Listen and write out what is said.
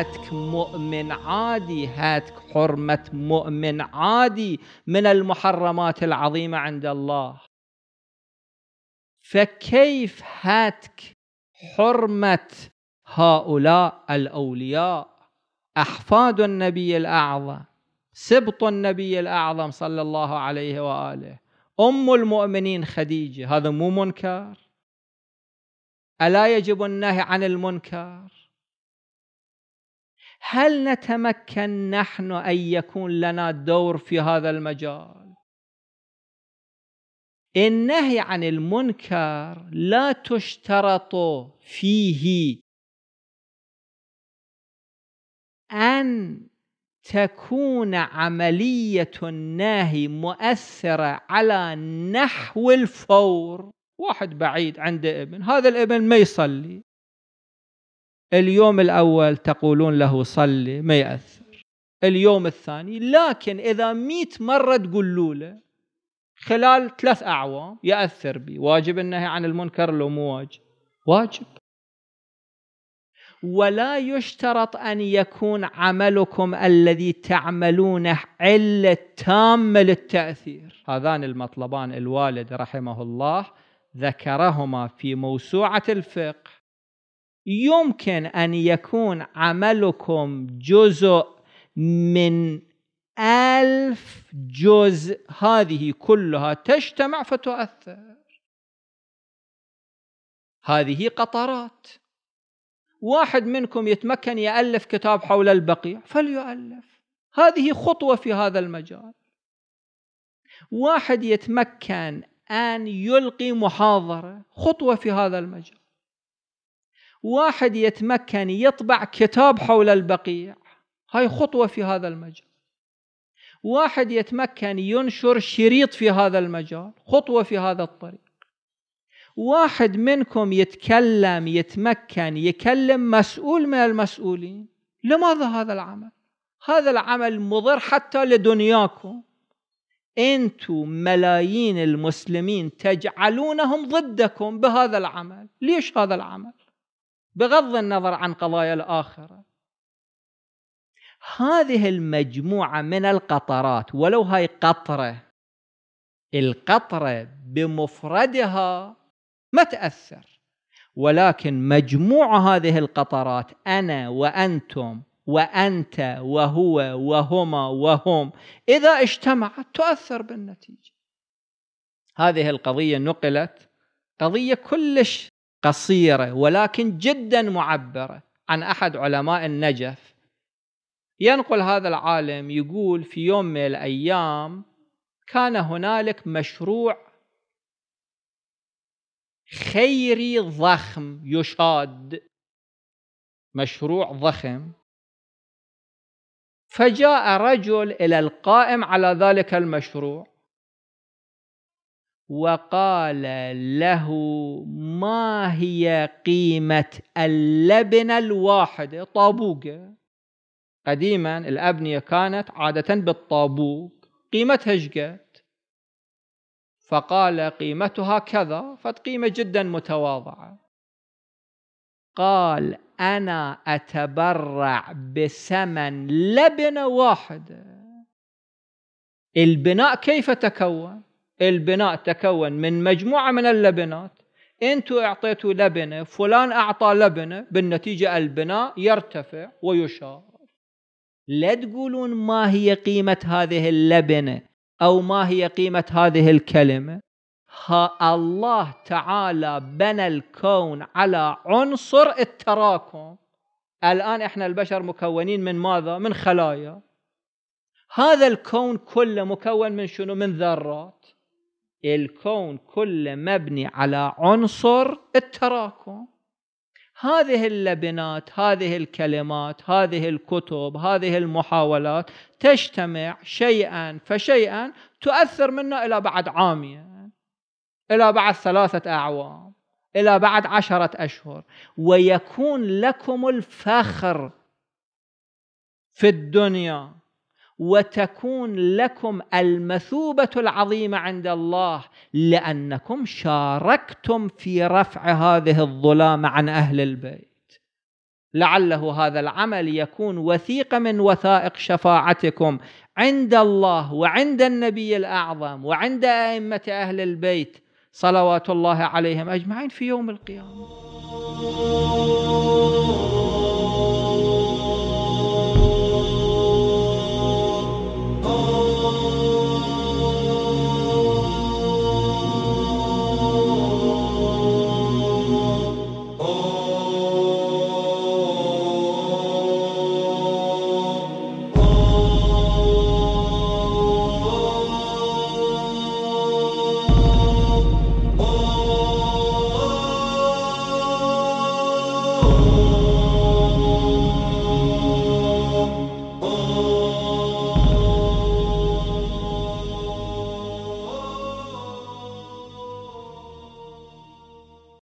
هاتك مؤمن عادي هاتك حرمة مؤمن عادي من المحرمات العظيمة عند الله فكيف هاتك حرمة هؤلاء الأولياء أحفاد النبي الأعظم سبط النبي الأعظم صلى الله عليه وآله أم المؤمنين خديجة هذا مو منكر ألا يجب النهي عن المنكر هل نتمكن نحن أن يكون لنا دور في هذا المجال النهي عن المنكر لا تشترط فيه أن تكون عملية النهي مؤثرة على نحو الفور واحد بعيد عند ابن هذا الابن ما يصلي اليوم الأول تقولون له صلي ما يأثر اليوم الثاني لكن إذا ميت مرة تقولوا له خلال ثلاث أعوام يأثر بي واجب النهي عن المنكر لو مو واجب واجب ولا يشترط أن يكون عملكم الذي تعملونه علة تامة للتأثير هذان المطلبان الوالد رحمه الله ذكرهما في موسوعة الفقه يمكن أن يكون عملكم جزء من ألف جزء هذه كلها تجتمع فتؤثر هذه قطرات واحد منكم يتمكن يألف كتاب حول البقيع فليؤلف هذه خطوة في هذا المجال واحد يتمكن أن يلقي محاضرة خطوة في هذا المجال واحد يتمكن يطبع كتاب حول البقيع هاي خطوة في هذا المجال واحد يتمكن ينشر شريط في هذا المجال خطوة في هذا الطريق واحد منكم يتكلم يتمكن يكلم مسؤول من المسؤولين لماذا هذا العمل هذا العمل مضر حتى لدنياكم انتم ملايين المسلمين تجعلونهم ضدكم بهذا العمل ليش هذا العمل بغض النظر عن قضايا الاخره هذه المجموعه من القطرات ولو هاي قطره القطره بمفردها ما تاثر ولكن مجموع هذه القطرات انا وانتم وانت وهو وهما وهم اذا اجتمعت تؤثر بالنتيجه هذه القضيه نقلت قضيه كلش قصيرة ولكن جدا معبرة عن أحد علماء النجف ينقل هذا العالم يقول في يوم من الأيام كان هنالك مشروع خيري ضخم يشاد مشروع ضخم فجاء رجل إلى القائم على ذلك المشروع وقال له ما هي قيمة اللبن الواحد طابوقة قديما الأبنية كانت عادة بالطابوق قيمتها شقد فقال قيمتها كذا فقيمة جدا متواضعة قال أنا أتبرع بثمن لبنة واحدة البناء كيف تكون البناء تكون من مجموعة من اللبنات انتوا اعطيتوا لبنه فلان اعطى لبنه بالنتيجه البناء يرتفع ويشار لا تقولون ما هي قيمه هذه اللبنه او ما هي قيمه هذه الكلمه ها الله تعالى بنى الكون على عنصر التراكم الان احنا البشر مكونين من ماذا من خلايا هذا الكون كله مكون من شنو من ذرات الكون كله مبني على عنصر التراكم هذه اللبنات هذه الكلمات هذه الكتب هذه المحاولات تجتمع شيئا فشيئا تؤثر منه إلى بعد عامية إلى بعد ثلاثة أعوام إلى بعد عشرة أشهر ويكون لكم الفخر في الدنيا وتكون لكم المثوبه العظيمه عند الله لانكم شاركتم في رفع هذه الظلام عن اهل البيت لعله هذا العمل يكون وثيقه من وثائق شفاعتكم عند الله وعند النبي الاعظم وعند ائمه اهل البيت صلوات الله عليهم اجمعين في يوم القيامه